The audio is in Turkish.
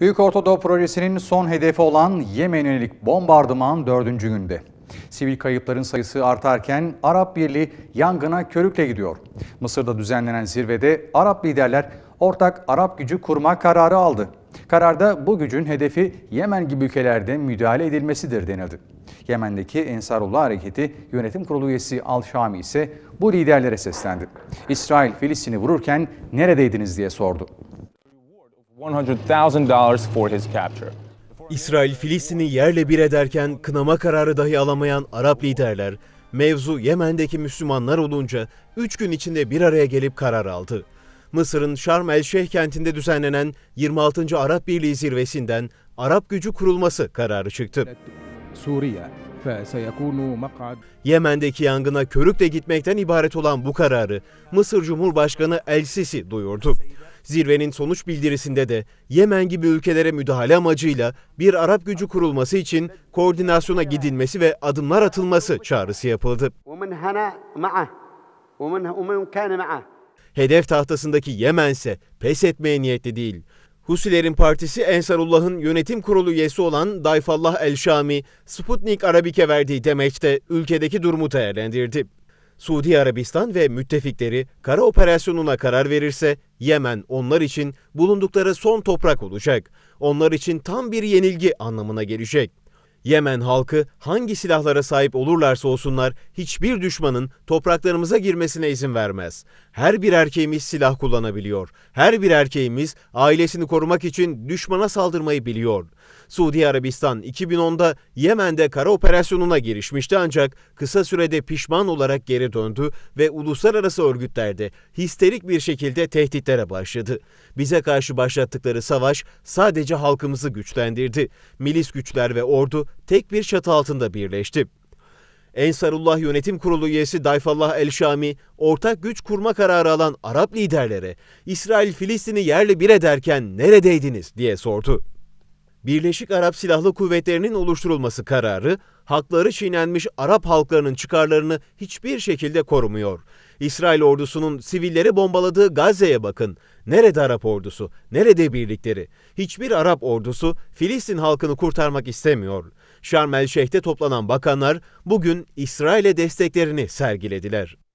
Büyük Ortadoğu Projesi'nin son hedefi olan Yemen'e yönelik bombardıman dördüncü günde. Sivil kayıpların sayısı artarken Arap Birliği yangına körükle gidiyor. Mısır'da düzenlenen zirvede Arap liderler ortak Arap gücü kurma kararı aldı. Kararda bu gücün hedefi Yemen gibi ülkelerde müdahale edilmesidir denildi. Yemen'deki Ensarullah Hareketi Yönetim Kurulu üyesi Al-Şami ise bu liderlere seslendi. İsrail Filistin'i vururken neredeydiniz diye sordu. İsrail Filistin'i yerle bir ederken kınama kararı dahi alamayan Arap liderler, mevzu Yemen'deki Müslümanlar olunca 3 gün içinde bir araya gelip karar aldı. Mısır'ın Şarm El Şeyh kentinde düzenlenen 26. Arap Birliği zirvesinden Arap gücü kurulması kararı çıktı. Suriye Yemen'deki yangına körükle gitmekten ibaret olan bu kararı Mısır Cumhurbaşkanı El Sisi duyurdu. Zirvenin sonuç bildirisinde de Yemen gibi ülkelere müdahale amacıyla bir Arap gücü kurulması için koordinasyona gidilmesi ve adımlar atılması çağrısı yapıldı. Hedef tahtasındaki Yemen ise pes etmeye niyetli değil. Husilerin partisi Ensarullah'ın yönetim kurulu üyesi olan Dayfallah El-Şami, Sputnik Arabik'e verdiği demeçte ülkedeki durumu değerlendirdi. Suudi Arabistan ve müttefikleri kara operasyonuna karar verirse Yemen onlar için bulundukları son toprak olacak. Onlar için tam bir yenilgi anlamına gelecek. Yemen halkı hangi silahlara sahip olurlarsa olsunlar hiçbir düşmanın topraklarımıza girmesine izin vermez. Her bir erkeğimiz silah kullanabiliyor. Her bir erkeğimiz ailesini korumak için düşmana saldırmayı biliyor. Suudi Arabistan 2010'da Yemen'de kara operasyonuna girişmişti ancak kısa sürede pişman olarak geri döndü ve uluslararası örgütlerde histerik bir şekilde tehditlere başladı. Bize karşı başlattıkları savaş sadece halkımızı güçlendirdi. Milis güçler ve ordu tek bir çatı altında birleşti. Ensarullah Yönetim Kurulu üyesi Dayfallah El-Şami, ortak güç kurma kararı alan Arap liderlere, İsrail Filistin'i yerle bir ederken neredeydiniz diye sordu. Birleşik Arap Silahlı Kuvvetleri'nin oluşturulması kararı, hakları çiğnenmiş Arap halklarının çıkarlarını hiçbir şekilde korumuyor. İsrail ordusunun sivilleri bombaladığı Gazze'ye bakın. Nerede Arap ordusu? Nerede birlikleri? Hiçbir Arap ordusu Filistin halkını kurtarmak istemiyor. Şarm el Şeyh'te toplanan bakanlar bugün İsrail'e desteklerini sergilediler.